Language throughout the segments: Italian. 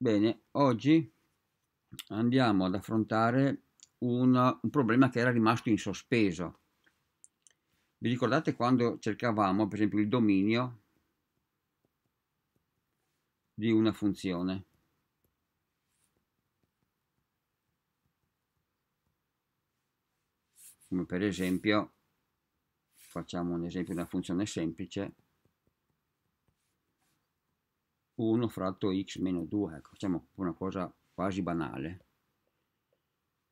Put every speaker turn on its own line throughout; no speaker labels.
Bene, oggi andiamo ad affrontare un, un, problema che era rimasto in sospeso. Vi ricordate quando cercavamo, per esempio, il dominio di una funzione? Come per esempio, facciamo un esempio di una funzione semplice, 1 fratto x meno 2, ecco, facciamo una cosa quasi banale.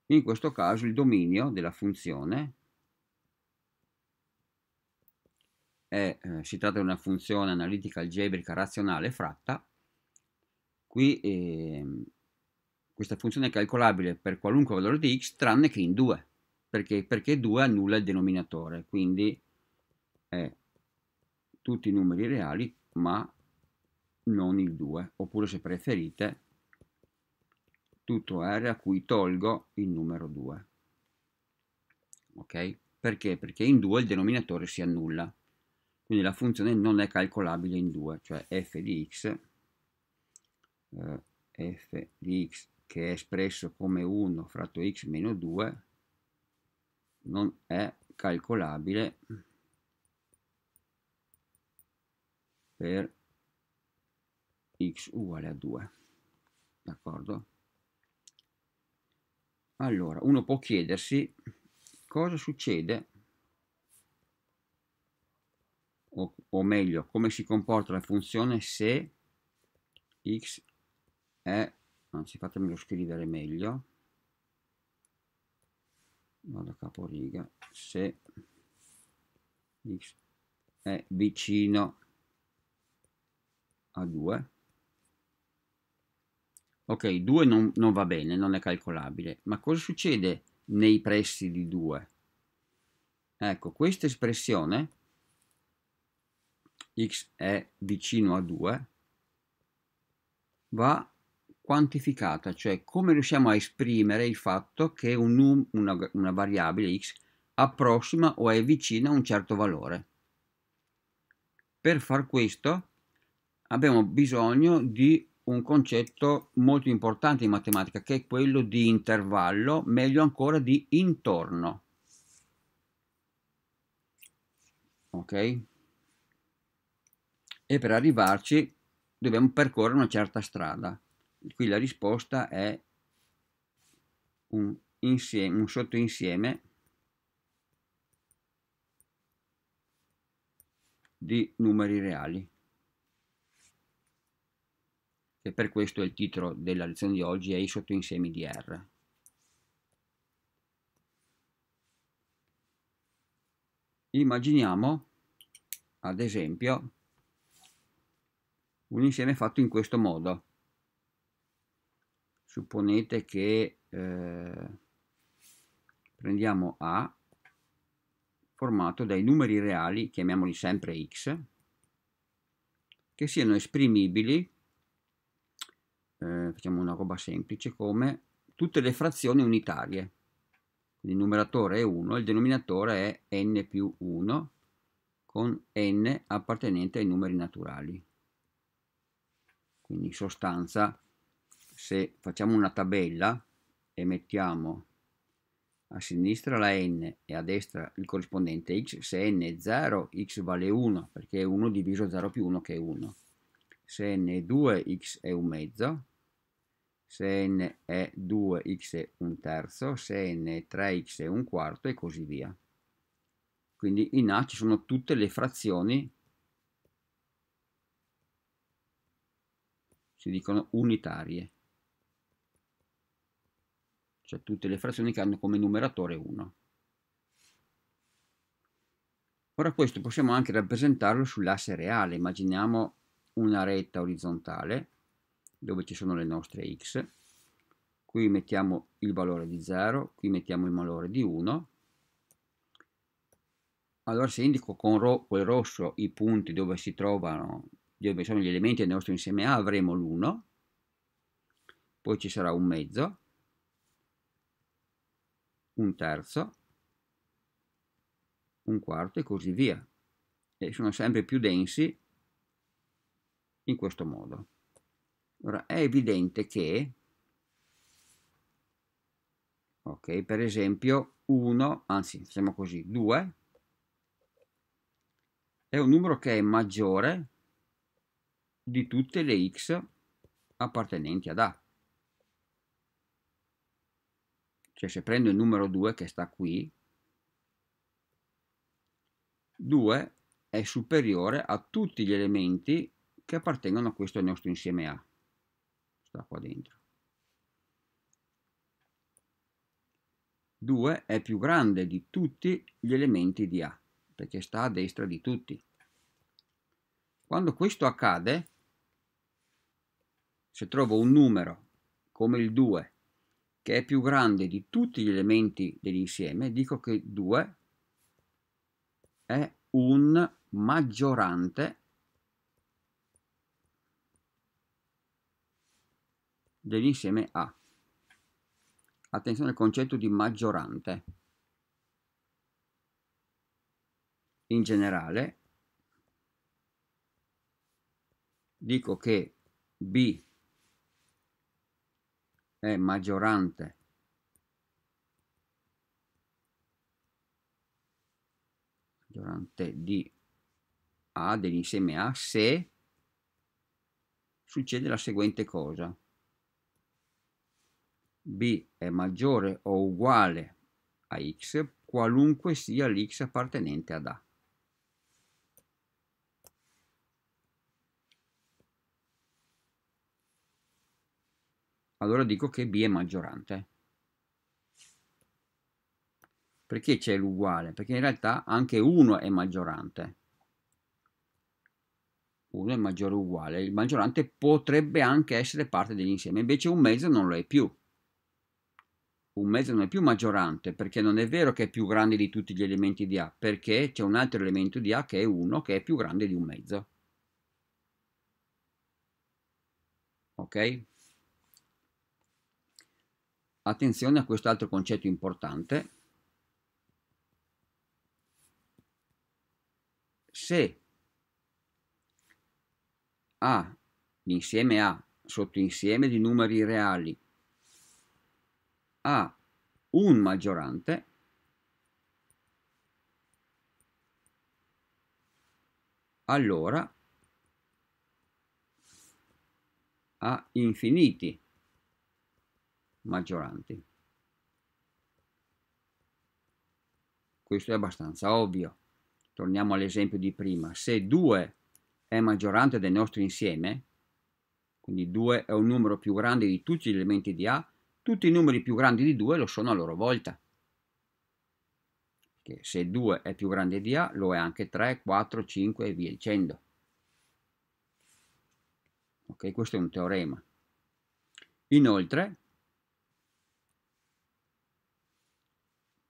In questo caso il dominio della funzione è, eh, si tratta di una funzione analitica algebrica razionale fratta, qui eh, questa funzione è calcolabile per qualunque valore di x tranne che in 2, perché, perché 2 annulla il denominatore, quindi è tutti i numeri reali ma non il 2, oppure se preferite tutto R a cui tolgo il numero 2. Ok? Perché? Perché in 2 il denominatore si annulla, quindi la funzione non è calcolabile in 2, cioè f di x, eh, f di x che è espresso come 1 fratto x meno 2, non è calcolabile per x uguale a 2 d'accordo allora uno può chiedersi cosa succede o, o meglio come si comporta la funzione se x è anzi fatemelo scrivere meglio vado a caporiga se x è vicino a 2 Ok, 2 non, non, va bene, non è calcolabile, ma cosa succede nei pressi di 2? Ecco, questa espressione, x è vicino a 2, va quantificata, cioè come riusciamo a esprimere il fatto che un, una, una variabile x approssima o è vicina a un certo valore. Per far questo abbiamo bisogno di un concetto molto importante in matematica che è quello di intervallo, meglio ancora di intorno. Ok? E per arrivarci dobbiamo percorrere una certa strada. Qui la risposta è un, insieme, un sottoinsieme di numeri reali e per questo il titolo della lezione di oggi è i sottoinsiemi di R. Immaginiamo, ad esempio, un insieme fatto in questo modo. Supponete che eh, prendiamo A formato dai numeri reali, chiamiamoli sempre x, che siano esprimibili eh, facciamo una roba semplice come tutte le frazioni unitarie. il numeratore è 1, il denominatore è n più 1 con n appartenente ai numeri naturali. Quindi in sostanza se facciamo una tabella e mettiamo a sinistra la n e a destra il corrispondente x, se n è 0 x vale 1 perché è 1 diviso 0 più 1 che è 1 se n2x è è un mezzo, se n è 2x è un terzo, se n è 3x è un quarto e così via. Quindi in A ci sono tutte le frazioni, si dicono unitarie, cioè tutte le frazioni che hanno come numeratore 1. Ora questo possiamo anche rappresentarlo sull'asse reale, immaginiamo una retta orizzontale dove ci sono le nostre x qui mettiamo il valore di 0 qui mettiamo il valore di 1 allora se indico con ro quel rosso i punti dove si trovano dove sono gli elementi del nostro insieme A avremo l'1 poi ci sarà un mezzo un terzo un quarto e così via e sono sempre più densi in questo modo. Ora è evidente che, ok, per esempio 1, anzi facciamo così, 2 è un numero che è maggiore di tutte le x appartenenti ad A. Cioè se prendo il numero 2 che sta qui, 2 è superiore a tutti gli elementi che appartengono a questo nostro insieme A. Sta qua dentro. 2 è più grande di tutti gli elementi di A, perché sta a destra di tutti. Quando questo accade, se trovo un numero come il 2, che è più grande di tutti gli elementi dell'insieme, dico che 2 è un maggiorante dell'insieme A. Attenzione al concetto di maggiorante. In generale dico che B è maggiorante maggiorante di A dell'insieme A se succede la seguente cosa b è maggiore o uguale a x qualunque sia l'x appartenente ad A. Allora dico che B è maggiorante. Perché c'è l'uguale? Perché in realtà anche 1 è maggiorante. 1 è maggiore o uguale. Il maggiorante potrebbe anche essere parte dell'insieme, invece un mezzo non lo è più un mezzo non è più maggiorante perché non è vero che è più grande di tutti gli elementi di A, perché c'è un altro elemento di A che è 1 che è più grande di un mezzo. Ok? Attenzione a quest'altro concetto importante. Se A, l'insieme A, sotto insieme di numeri reali ha un maggiorante allora ha infiniti maggioranti. Questo è abbastanza ovvio. Torniamo all'esempio di prima. Se 2 è maggiorante del nostro insieme, quindi 2 è un numero più grande di tutti gli elementi di A, tutti i numeri più grandi di 2 lo sono a loro volta. Che se 2 è più grande di A, lo è anche 3, 4, 5 e via dicendo. Ok, questo è un teorema. Inoltre,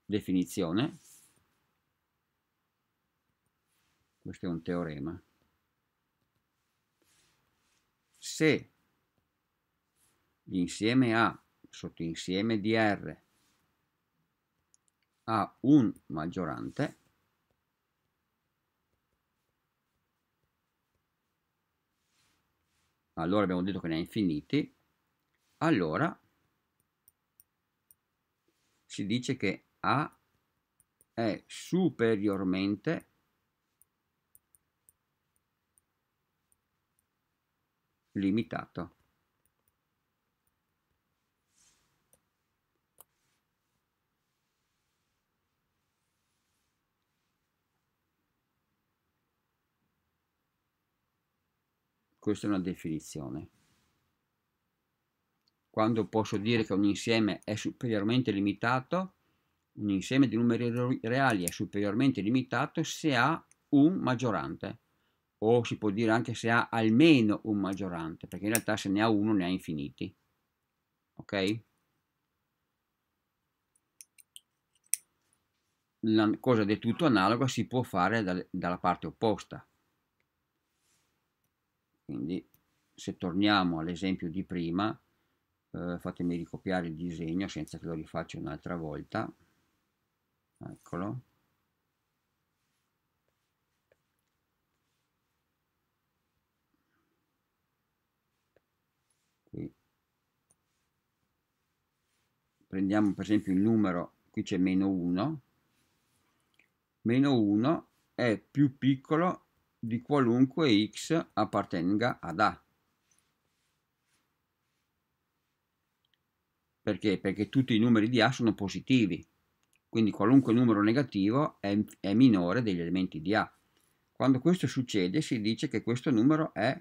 definizione, questo è un teorema, se l'insieme A sottoinsieme di R ha un maggiorante allora abbiamo detto che ne ha infiniti allora si dice che A è superiormente limitato Questa è una definizione. Quando posso dire che un insieme è superiormente limitato, un insieme di numeri reali è superiormente limitato se ha un maggiorante o si può dire anche se ha almeno un maggiorante perché in realtà se ne ha uno ne ha infiniti ok la cosa del tutto analoga si può fare dalla parte opposta quindi se torniamo all'esempio di prima eh, fatemi ricopiare il disegno senza che lo rifaccia un'altra volta eccolo qui prendiamo per esempio il numero qui c'è meno 1 meno 1 è più piccolo di qualunque x appartenga ad A. Perché? Perché tutti i numeri di A sono positivi, quindi qualunque numero negativo è, è minore degli elementi di A. Quando questo succede si dice che questo numero è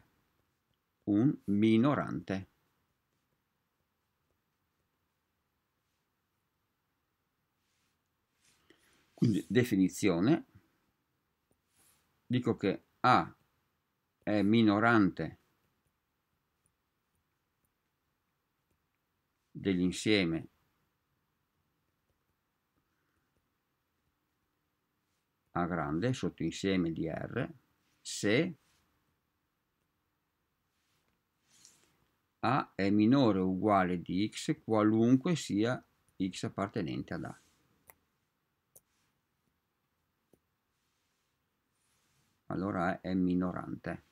un minorante. Quindi definizione, dico che a è minorante dell'insieme A grande sottoinsieme di R se A è minore o uguale di X qualunque sia X appartenente ad A. allora è minorante.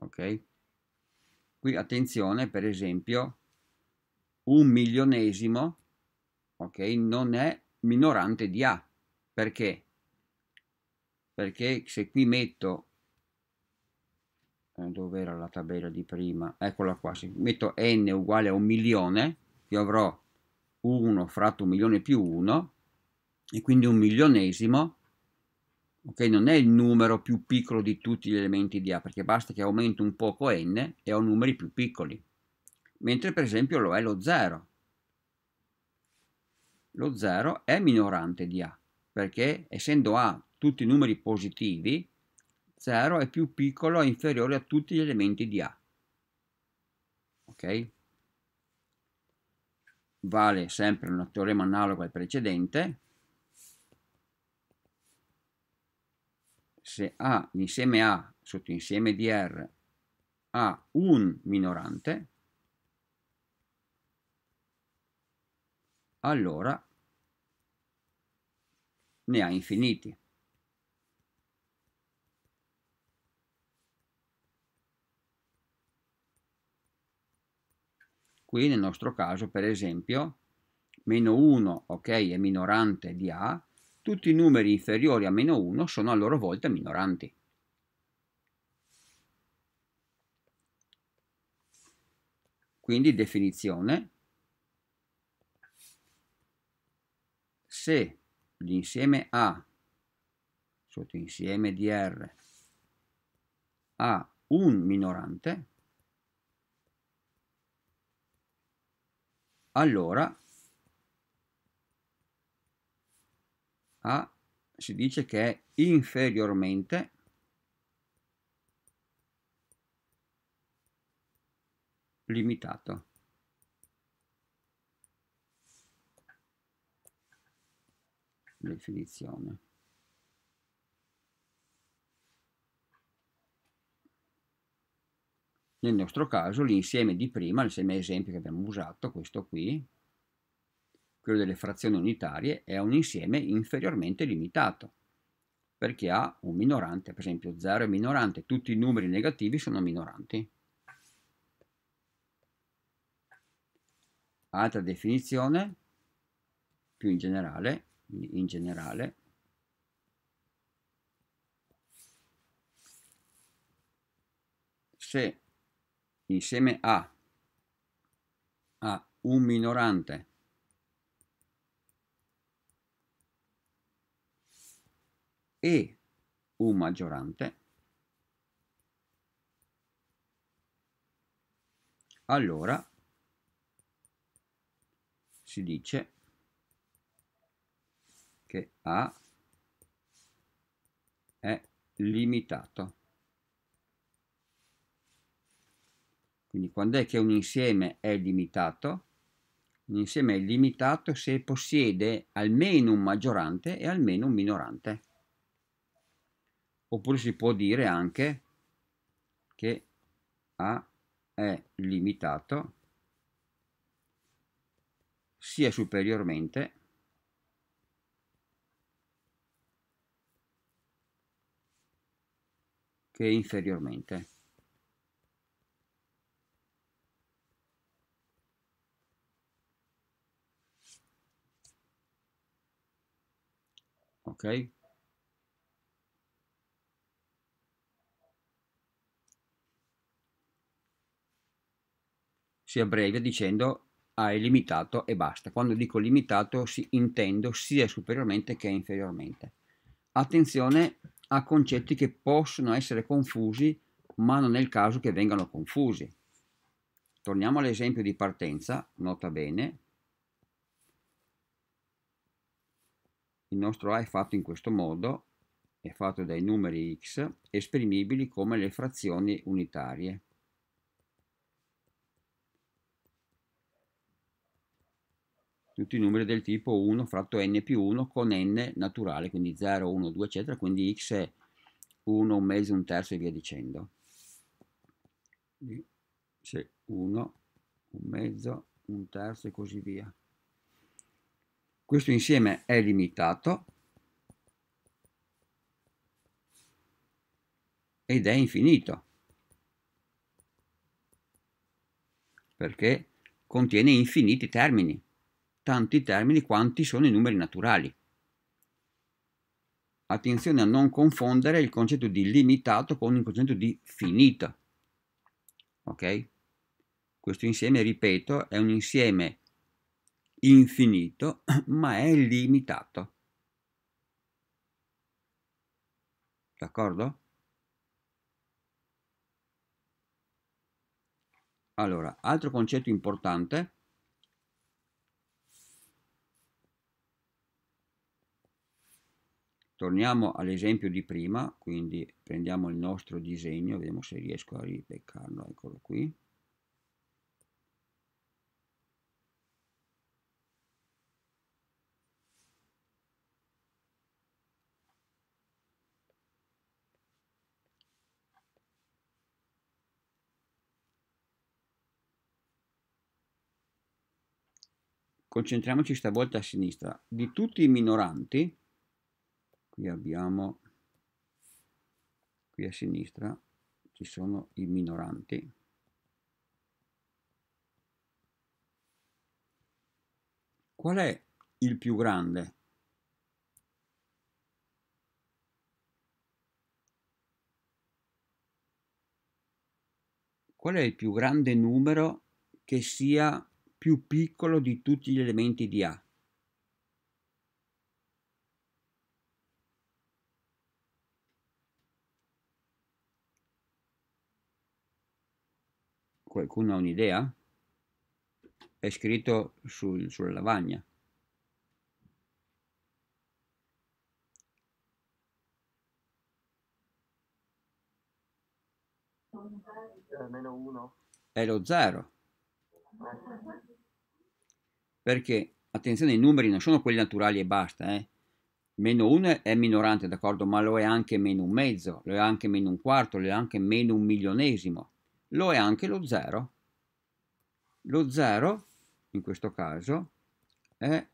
Ok? Qui attenzione, per esempio, un milionesimo, ok, non è minorante di A. Perché? Perché se qui metto eh, dove era la tabella di prima? Eccola qua, se metto n uguale a un milione, io avrò 1 fratto 1 milione più 1 e quindi un milionesimo ok non è il numero più piccolo di tutti gli elementi di A perché basta che aumento un poco n e ho numeri più piccoli mentre per esempio lo è lo 0 lo 0 è minorante di A perché essendo A tutti i numeri positivi 0 è più piccolo e inferiore a tutti gli elementi di A ok vale sempre un teorema analogo al precedente, se A, l'insieme A sotto insieme di R ha un minorante, allora ne ha infiniti. qui nel nostro caso per esempio meno 1 ok è minorante di A tutti i numeri inferiori a meno 1 sono a loro volta minoranti quindi definizione se l'insieme A sottoinsieme di R ha un minorante allora a si dice che è inferiormente limitato. Definizione. nel nostro caso l'insieme di prima, l'insieme esempio che abbiamo usato, questo qui, quello delle frazioni unitarie, è un insieme inferiormente limitato, perché ha un minorante, per esempio 0 è minorante, tutti i numeri negativi sono minoranti. Altra definizione, più in generale, in generale, se insieme a, a un minorante e un maggiorante, allora si dice che A è limitato. Quindi quando è che un insieme è limitato? Un insieme è limitato se possiede almeno un maggiorante e almeno un minorante. Oppure si può dire anche che A è limitato sia superiormente che inferiormente. ok si abbrevia dicendo è limitato e basta. Quando dico limitato si intendo sia superiormente che inferiormente. Attenzione a concetti che possono essere confusi, ma non è il caso che vengano confusi. Torniamo all'esempio di partenza, nota bene, Il nostro A è fatto in questo modo, è fatto dai numeri x esprimibili come le frazioni unitarie. tutti i numeri del tipo 1 fratto n più 1 con n naturale, quindi 0, 1, 2, eccetera, quindi x è 1, un mezzo, un terzo e via dicendo. X è 1, un mezzo, un terzo e così via. Questo insieme è limitato ed è infinito perché contiene infiniti termini, tanti termini quanti sono i numeri naturali. Attenzione a non confondere il concetto di limitato con il concetto di finito. Ok? Questo insieme, ripeto, è un insieme infinito, ma è limitato. D'accordo? Allora, altro concetto importante. Torniamo all'esempio di prima, quindi prendiamo il nostro disegno, vediamo se riesco a ripeccarlo, eccolo qui. concentriamoci stavolta a sinistra, di tutti i minoranti, qui abbiamo, qui a sinistra ci sono i minoranti, qual è il più grande? Qual è il più grande numero che sia più piccolo di tutti gli elementi di A. Qualcuno ha un'idea? È scritto sul, sulla lavagna. È eh, meno 1. È lo zero. Perché, attenzione, i numeri non sono quelli naturali e basta, eh? Meno 1 è minorante, d'accordo, ma lo è anche meno un mezzo, lo è anche meno un quarto, lo è anche meno un milionesimo, lo è anche lo 0. Lo 0, in questo caso, è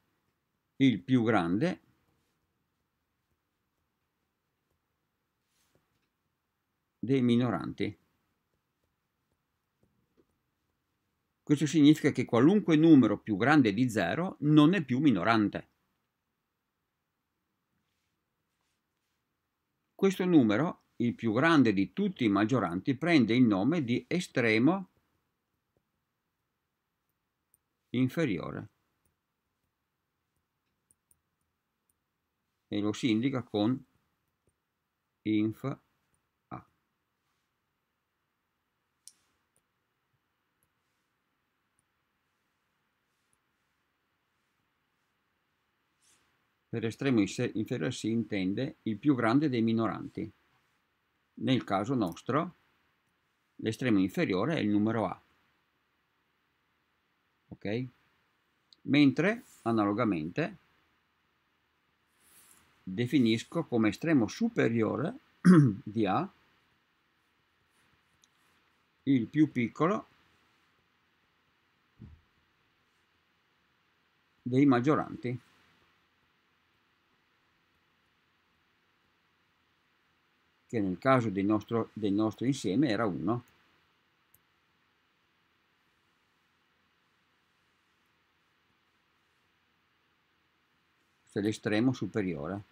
il più grande dei minoranti. Questo significa che qualunque numero più grande di 0 non è più minorante. Questo numero, il più grande di tutti i maggioranti, prende il nome di estremo inferiore e lo si indica con inf Per estremo inferiore si intende il più grande dei minoranti. Nel caso nostro, l'estremo inferiore è il numero A. Ok? Mentre, analogamente, definisco come estremo superiore di A il più piccolo dei maggioranti. che nel caso del nostro, del nostro insieme era 1. Questo l'estremo superiore.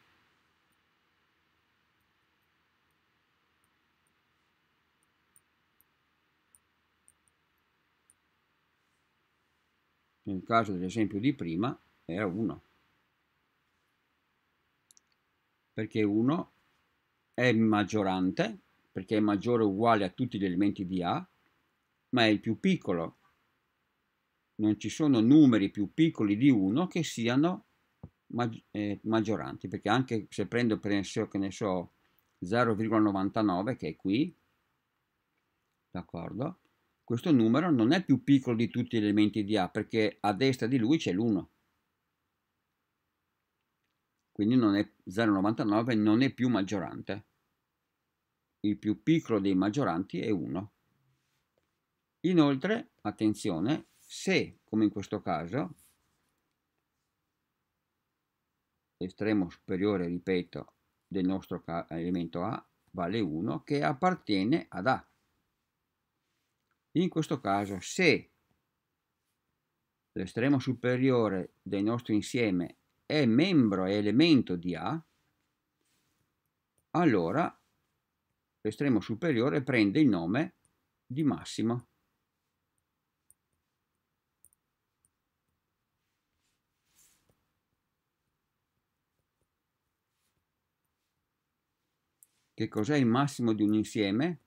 nel caso dell'esempio di prima era 1 perché 1 è maggiorante, perché è maggiore o uguale a tutti gli elementi di A, ma è il più piccolo. Non ci sono numeri più piccoli di 1 che siano maggi eh, maggioranti, perché anche se prendo per esempio, che ne so, 0,99 che è qui, d'accordo? Questo numero non è più piccolo di tutti gli elementi di A perché a destra di lui c'è l'1 quindi non è 0,99 non è più maggiorante. Il più piccolo dei maggioranti è 1. Inoltre, attenzione, se come in questo caso l'estremo superiore, ripeto, del nostro elemento A vale 1 che appartiene ad A. In questo caso se l'estremo superiore del nostro insieme è membro e elemento di A, allora l'estremo superiore prende il nome di massimo. Che cos'è il massimo di un insieme?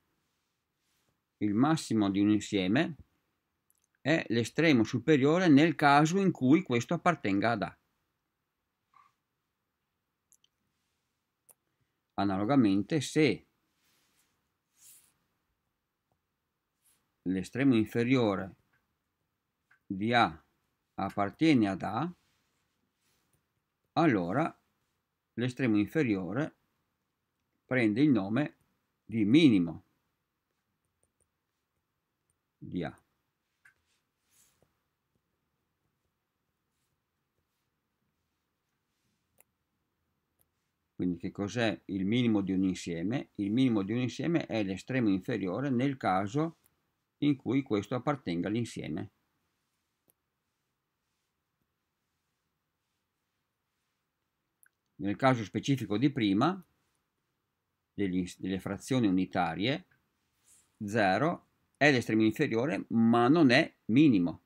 Il massimo di un insieme è l'estremo superiore nel caso in cui questo appartenga ad A. Analogamente, se l'estremo inferiore di A appartiene ad A, allora l'estremo inferiore prende il nome di minimo di A. Quindi che cos'è il minimo di un insieme? Il minimo di un insieme è l'estremo inferiore nel caso in cui questo appartenga all'insieme. Nel caso specifico di prima, delle frazioni unitarie, 0 è l'estremo inferiore ma non è minimo.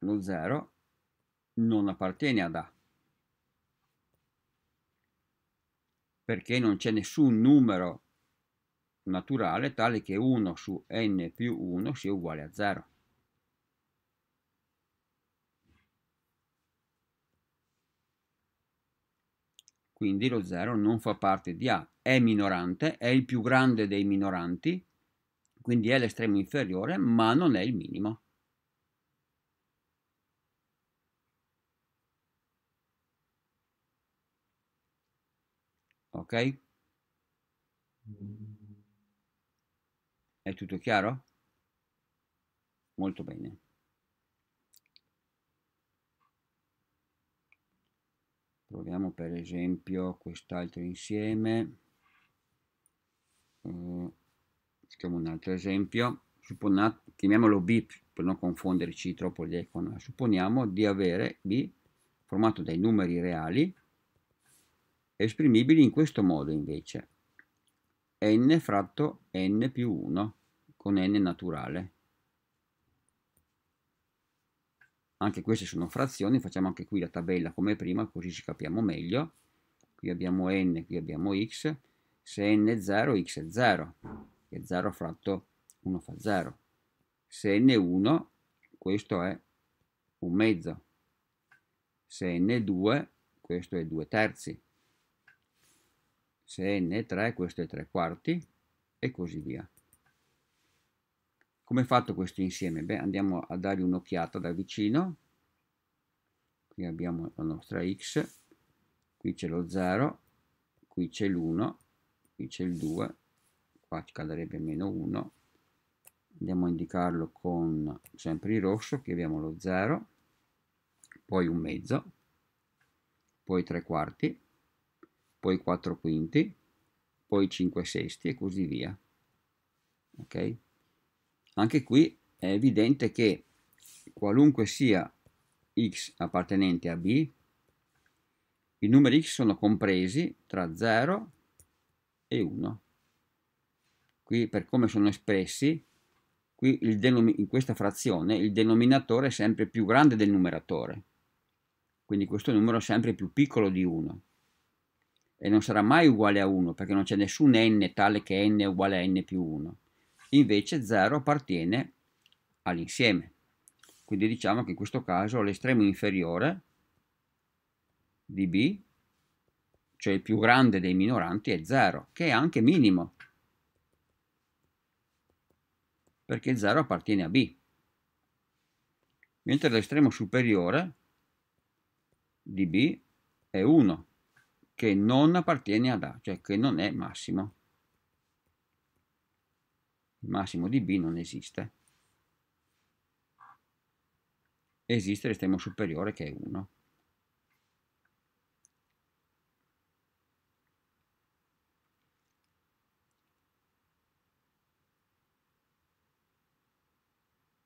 Lo 0 non appartiene ad A, perché non c'è nessun numero naturale tale che 1 su n più 1 sia uguale a 0. Quindi lo 0 non fa parte di A, è minorante, è il più grande dei minoranti, quindi è l'estremo inferiore, ma non è il minimo. ok? È tutto chiaro? Molto bene. Proviamo per esempio quest'altro insieme. Uh, facciamo un altro esempio. Suppona, chiamiamolo B per non confonderci troppo gli icon. Supponiamo di avere B formato dai numeri reali esprimibili in questo modo invece n fratto n più 1 con n naturale anche queste sono frazioni facciamo anche qui la tabella come prima così ci capiamo meglio qui abbiamo n qui abbiamo x se n è 0 x è 0 e 0 fratto 1 fa 0 se n è 1 questo è un mezzo se n è 2 questo è 2 terzi se n è 3 questo è 3 quarti e così via. Come è fatto questo insieme? Beh, andiamo a dare un'occhiata da vicino. Qui abbiamo la nostra x, qui c'è lo 0, qui c'è l'1, qui c'è il 2, qua ci cadrebbe meno 1. Andiamo a indicarlo con sempre il rosso, qui abbiamo lo 0, poi un mezzo, poi 3 quarti, poi 4 quinti, poi 5 sesti e così via. Ok? Anche qui è evidente che qualunque sia x appartenente a b, i numeri x sono compresi tra 0 e 1. Qui per come sono espressi, qui in questa frazione il denominatore è sempre più grande del numeratore, quindi questo numero è sempre più piccolo di 1 e non sarà mai uguale a 1 perché non c'è nessun n tale che n è uguale a n più 1 invece 0 appartiene all'insieme quindi diciamo che in questo caso l'estremo inferiore di b cioè il più grande dei minoranti è 0 che è anche minimo perché 0 appartiene a b mentre l'estremo superiore di b è 1 che non appartiene ad A, cioè che non è massimo. Il massimo di B non esiste. Esiste l'estremo superiore che è 1.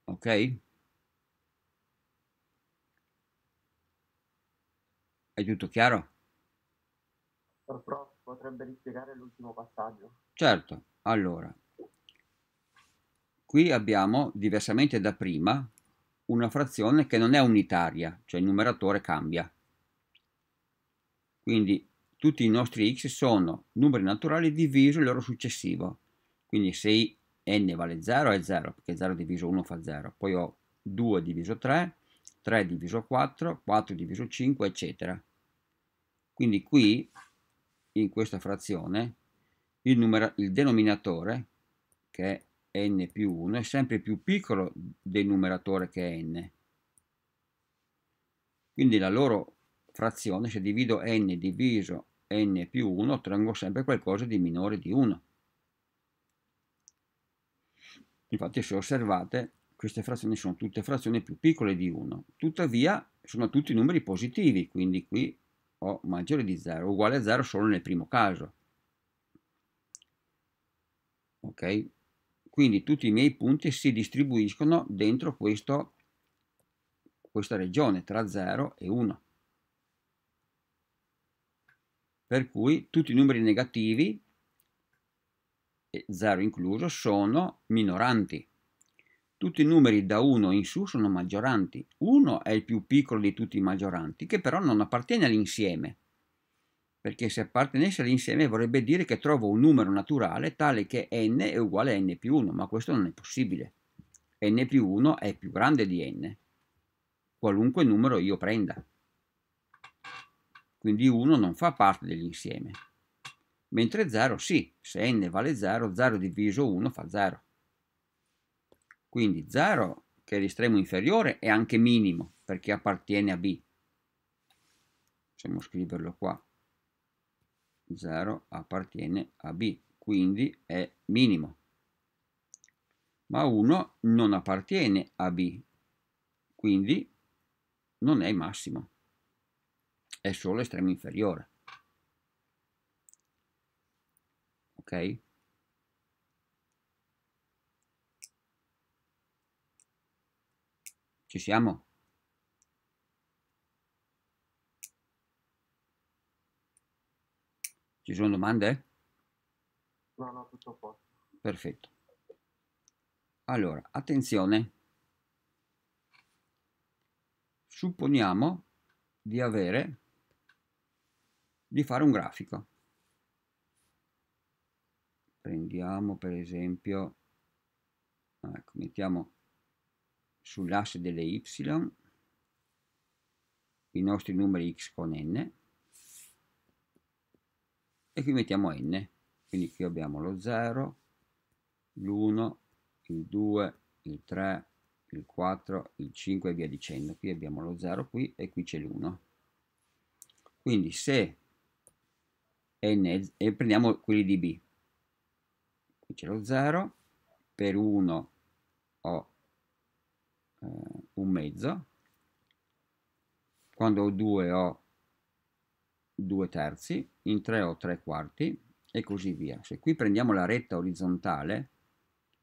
ok? È tutto chiaro? dottor Prof potrebbe rispiegare l'ultimo passaggio? Certo, allora, qui abbiamo, diversamente da prima, una frazione che non è unitaria, cioè il numeratore cambia. Quindi tutti i nostri x sono numeri naturali diviso il loro successivo. Quindi se n vale 0 è 0, perché 0 diviso 1 fa 0. Poi ho 2 diviso 3, 3 diviso 4, 4 diviso 5, eccetera. Quindi qui in questa frazione il, numero, il denominatore, che è n più 1, è sempre più piccolo del numeratore che è n. Quindi la loro frazione, se divido n diviso n più 1, ottengo sempre qualcosa di minore di 1. Infatti se osservate queste frazioni sono tutte frazioni più piccole di 1, tuttavia sono tutti numeri positivi, quindi qui o maggiore di 0, uguale a 0 solo nel primo caso. Ok? Quindi tutti i miei punti si distribuiscono dentro questo, questa regione tra 0 e 1. Per cui tutti i numeri negativi, 0 incluso, sono minoranti. Tutti i numeri da 1 in su sono maggioranti. 1 è il più piccolo di tutti i maggioranti, che però non appartiene all'insieme. Perché se appartenesse all'insieme vorrebbe dire che trovo un numero naturale tale che n è uguale a n più 1, ma questo non è possibile. n più 1 è più grande di n, qualunque numero io prenda. Quindi 1 non fa parte dell'insieme. Mentre 0 sì, se n vale 0, 0 diviso 1 fa 0. Quindi 0, che è l'estremo inferiore, è anche minimo, perché appartiene a B. Possiamo scriverlo qua. 0 appartiene a B, quindi è minimo. Ma 1 non appartiene a B, quindi non è massimo, è solo estremo inferiore. Ok? Ci siamo? Ci sono domande? No, no, tutto a posto. Perfetto. Allora, attenzione. Supponiamo di avere di fare un grafico. Prendiamo per esempio ecco, mettiamo sull'asse delle y i nostri numeri x con n e qui mettiamo n quindi qui abbiamo lo 0 l'1 il 2 il 3 il 4 il 5 e via dicendo qui abbiamo lo 0 qui e qui c'è l'1 quindi se n e prendiamo quelli di b qui c'è lo 0 per 1 ho eh, un mezzo, quando ho due ho due terzi, in tre ho tre quarti e così via. Se qui prendiamo la retta orizzontale,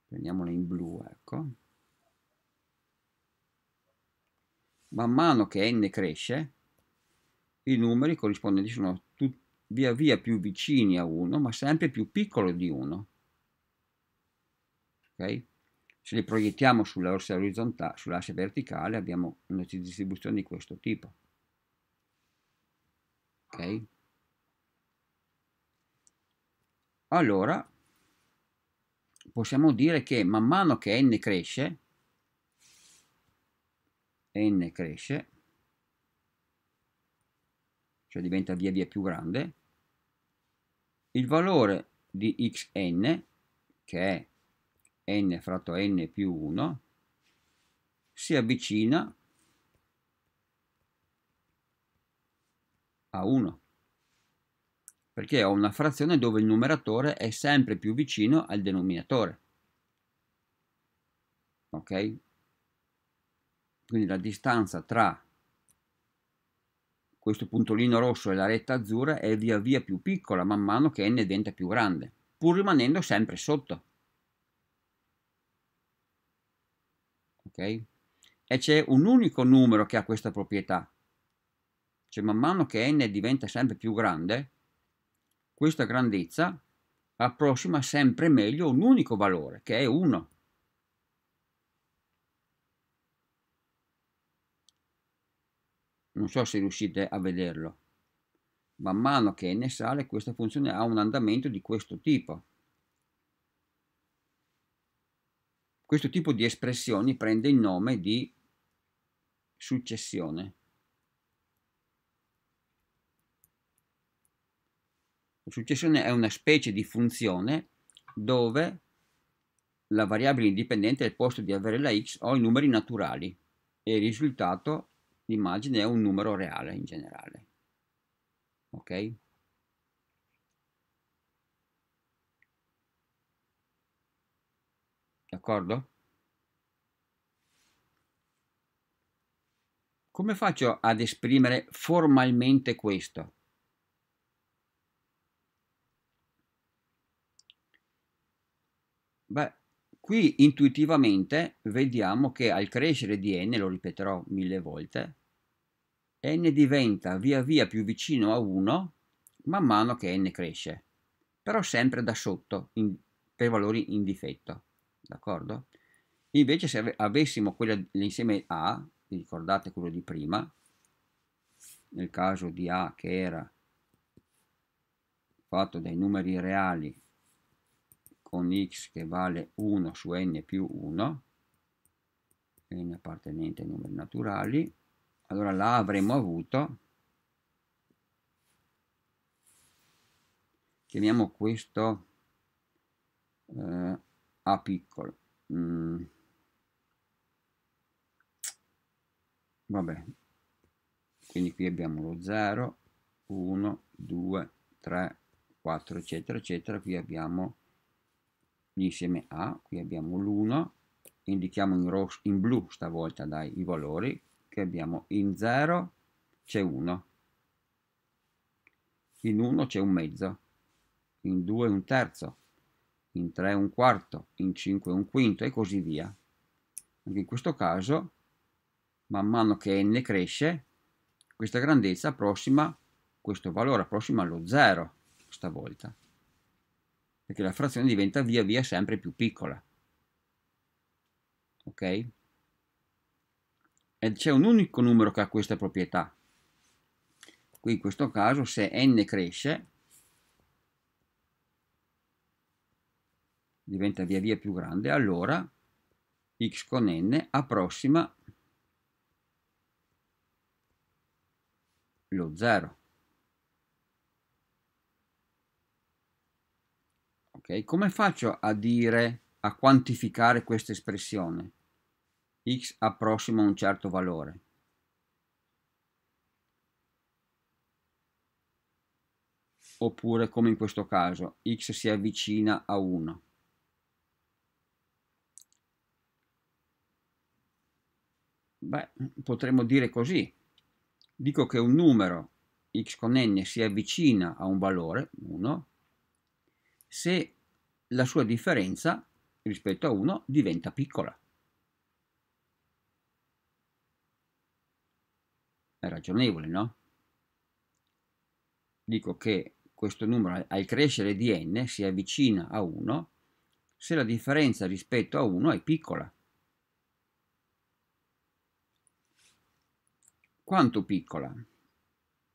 prendiamola in blu, ecco, man mano che n cresce, i numeri corrispondenti sono via via più vicini a 1, ma sempre più piccolo di 1. Ok? Se le proiettiamo sull'asse orizzontale, sull'asse verticale, abbiamo una distribuzione di questo tipo. Ok? Allora, possiamo dire che man mano che n cresce, n cresce, cioè diventa via via più grande, il valore di xn, che è n fratto n più 1 si avvicina a 1 perché ho una frazione dove il numeratore è sempre più vicino al denominatore ok quindi la distanza tra questo puntolino rosso e la retta azzurra è via via più piccola man mano che n diventa più grande pur rimanendo sempre sotto ok? E c'è un unico numero che ha questa proprietà. Cioè man mano che n diventa sempre più grande, questa grandezza approssima sempre meglio un unico valore, che è 1. Non so se riuscite a vederlo. Man mano che n sale, questa funzione ha un andamento di questo tipo. Questo tipo di espressioni prende il nome di successione. La successione è una specie di funzione dove la variabile indipendente al posto di avere la x o i numeri naturali e il risultato, l'immagine, è un numero reale in generale. Ok? d'accordo? Come faccio ad esprimere formalmente questo? Beh, qui intuitivamente vediamo che al crescere di n, lo ripeterò mille volte, n diventa via via più vicino a 1 man mano che n cresce, però sempre da sotto in, per valori in difetto d'accordo? Invece se ave avessimo l'insieme A, ricordate quello di prima, nel caso di A che era fatto dai numeri reali con x che vale 1 su n più 1, n appartenente ai numeri naturali, allora l'A avremmo avuto, chiamiamo questo eh, a ah, piccolo. Mm. Vabbè, quindi qui abbiamo lo 0, 1, 2, 3, 4, eccetera, eccetera. Qui abbiamo l'insieme A, qui abbiamo l'1, indichiamo in, rosso, in blu stavolta dai i valori, che abbiamo in 0 c'è 1, in 1 c'è un mezzo, in 2 un terzo, in 3 un quarto, in 5 un quinto e così via. Anche in questo caso, man mano che n cresce, questa grandezza approssima, questo valore approssima allo 0 stavolta, perché la frazione diventa via via sempre più piccola. Ok? E c'è un unico numero che ha questa proprietà. Qui in questo caso se n cresce, diventa via via più grande, allora x con n approssima lo 0. Ok, come faccio a dire, a quantificare questa espressione? x approssima un certo valore. Oppure, come in questo caso, x si avvicina a 1. Beh, potremmo dire così. Dico che un numero x con n si avvicina a un valore 1 se la sua differenza rispetto a 1 diventa piccola. È ragionevole, no? Dico che questo numero al crescere di n si avvicina a 1 se la differenza rispetto a 1 è piccola. Quanto piccola?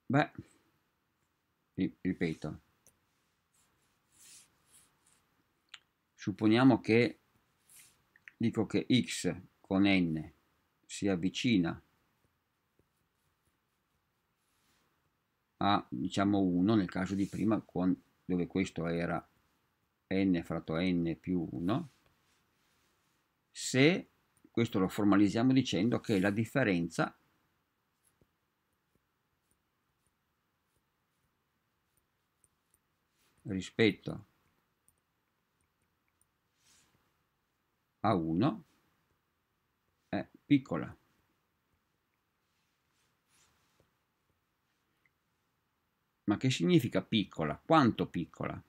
Beh, ripeto, supponiamo che dico che x con n si avvicina a diciamo 1 nel caso di prima con, dove questo era n fratto n più 1 se questo lo formalizziamo dicendo che la differenza rispetto a 1 è piccola. Ma che significa piccola? Quanto piccola?